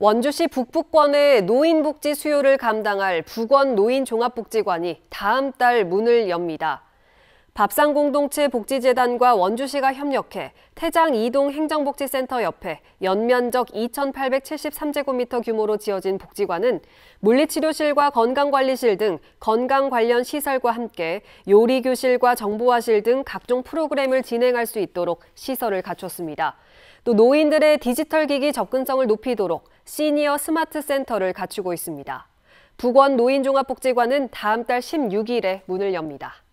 원주시 북부권의 노인복지 수요를 감당할 북원 노인종합복지관이 다음 달 문을 엽니다. 밥상공동체 복지재단과 원주시가 협력해 태장 이동 행정복지센터 옆에 연면적 2,873제곱미터 규모로 지어진 복지관은 물리치료실과 건강관리실 등 건강 관련 시설과 함께 요리교실과 정보화실 등 각종 프로그램을 진행할 수 있도록 시설을 갖췄습니다. 또 노인들의 디지털 기기 접근성을 높이도록 시니어 스마트 센터를 갖추고 있습니다. 북원 노인종합복지관은 다음 달 16일에 문을 엽니다.